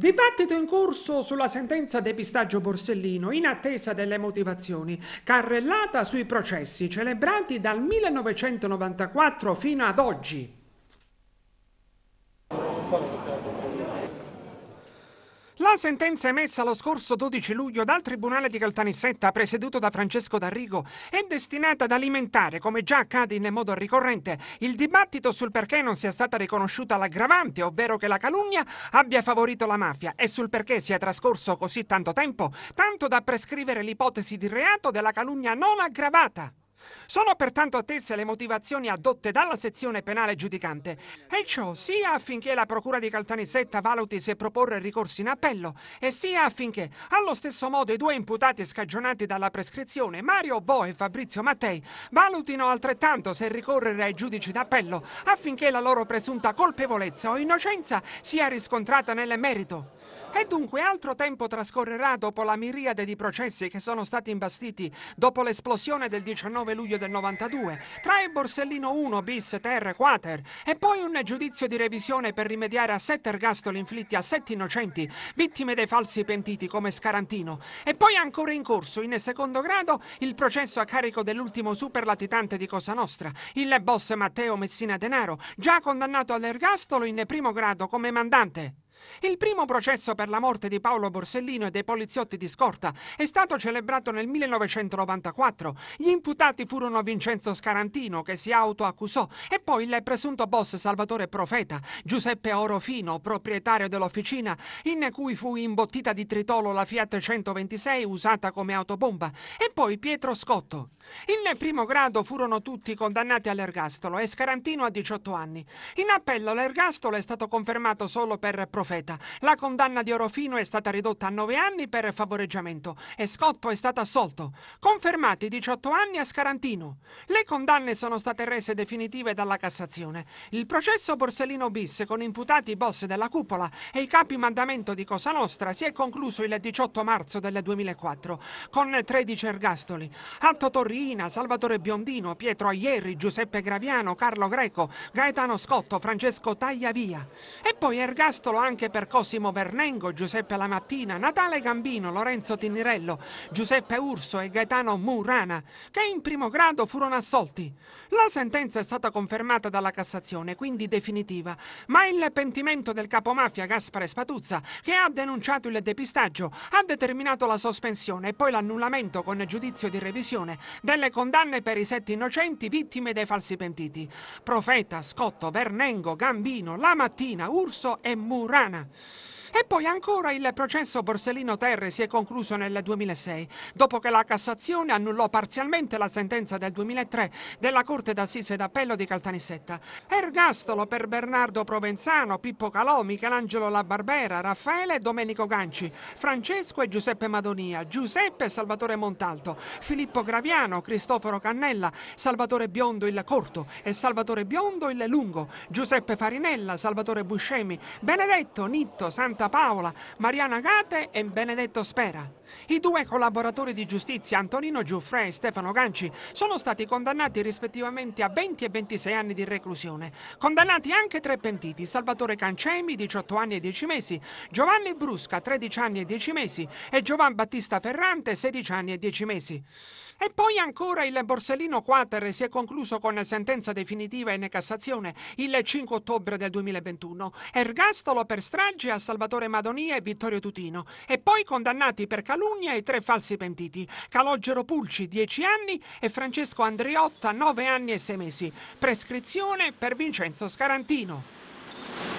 Dibattito in corso sulla sentenza depistaggio Borsellino in attesa delle motivazioni, carrellata sui processi celebrati dal 1994 fino ad oggi. La sentenza emessa lo scorso 12 luglio dal Tribunale di Caltanissetta, presieduto da Francesco D'Arrigo, è destinata ad alimentare, come già accade in modo ricorrente, il dibattito sul perché non sia stata riconosciuta l'aggravante, ovvero che la calunnia abbia favorito la mafia, e sul perché sia trascorso così tanto tempo, tanto da prescrivere l'ipotesi di reato della calunnia non aggravata. Sono pertanto attese le motivazioni adotte dalla sezione penale giudicante e ciò sia affinché la Procura di Caltanissetta valuti se proporre ricorsi in appello e sia affinché allo stesso modo i due imputati scagionati dalla prescrizione, Mario Bo e Fabrizio Mattei, valutino altrettanto se ricorrere ai giudici d'appello affinché la loro presunta colpevolezza o innocenza sia riscontrata nel merito. E dunque altro tempo trascorrerà dopo la miriade di processi che sono stati imbastiti dopo l'esplosione del 19 19 luglio del 92, tra il borsellino 1 bis terre quater e poi un giudizio di revisione per rimediare a sette ergastoli inflitti a sette innocenti, vittime dei falsi pentiti come Scarantino, e poi ancora in corso, in secondo grado, il processo a carico dell'ultimo superlatitante di Cosa Nostra, il boss Matteo Messina Denaro, già condannato all'ergastolo in primo grado come mandante. Il primo processo per la morte di Paolo Borsellino e dei poliziotti di scorta è stato celebrato nel 1994. Gli imputati furono Vincenzo Scarantino, che si autoaccusò, e poi il presunto boss Salvatore Profeta, Giuseppe Orofino, proprietario dell'officina, in cui fu imbottita di tritolo la Fiat 126 usata come autobomba, e poi Pietro Scotto. In primo grado furono tutti condannati all'ergastolo e Scarantino a 18 anni. In appello l'ergastolo è stato confermato solo per Profeta profeta. La condanna di Orofino è stata ridotta a 9 anni per favoreggiamento e Scotto è stato assolto. Confermati 18 anni a Scarantino. Le condanne sono state rese definitive dalla Cassazione. Il processo Borsellino bis con imputati boss della cupola e i capi mandamento di Cosa Nostra si è concluso il 18 marzo del 2004 con 13 ergastoli. Alto Torrina, Salvatore Biondino, Pietro Aieri, Giuseppe Graviano, Carlo Greco, Gaetano Scotto, Francesco Tagliavia. E poi ergastolo anche anche per Cosimo Vernengo, Giuseppe Lamattina, Natale Gambino, Lorenzo Tinirello, Giuseppe Urso e Gaetano Murana, che in primo grado furono assolti. La sentenza è stata confermata dalla Cassazione, quindi definitiva, ma il pentimento del capomafia Gaspare Spatuzza, che ha denunciato il depistaggio, ha determinato la sospensione e poi l'annullamento con giudizio di revisione delle condanne per i sette innocenti vittime dei falsi pentiti. Profeta, Scotto, Vernengo, Gambino, Lamattina, Urso e Murana. Gracias. E poi ancora il processo Borsellino Terre si è concluso nel 2006, dopo che la Cassazione annullò parzialmente la sentenza del 2003 della Corte d'Assise d'Appello di Caltanissetta. Ergastolo per Bernardo Provenzano, Pippo Calò, Michelangelo La Barbera, Raffaele Domenico Ganci, Francesco e Giuseppe Madonia, Giuseppe e Salvatore Montalto, Filippo Graviano, Cristoforo Cannella, Salvatore Biondo il Corto e Salvatore Biondo il Lungo, Giuseppe Farinella, Salvatore Buscemi, Benedetto, Nitto, Santa Santa Paola, Mariana Gate e Benedetto Spera. I due collaboratori di giustizia Antonino Giuffre e Stefano Ganci sono stati condannati rispettivamente a 20 e 26 anni di reclusione. Condannati anche tre pentiti, Salvatore Cancemi, 18 anni e 10 mesi, Giovanni Brusca, 13 anni e 10 mesi e Giovan Battista Ferrante, 16 anni e 10 mesi. E poi ancora il Borsellino Quater si è concluso con sentenza definitiva in Cassazione il 5 ottobre del 2021. Ergastolo per strage a Salvatore Salvatore Madonia e Vittorio Tutino e poi condannati per calunnia i tre falsi pentiti, Calogero Pulci 10 anni e Francesco Andriotta 9 anni e 6 mesi, prescrizione per Vincenzo Scarantino.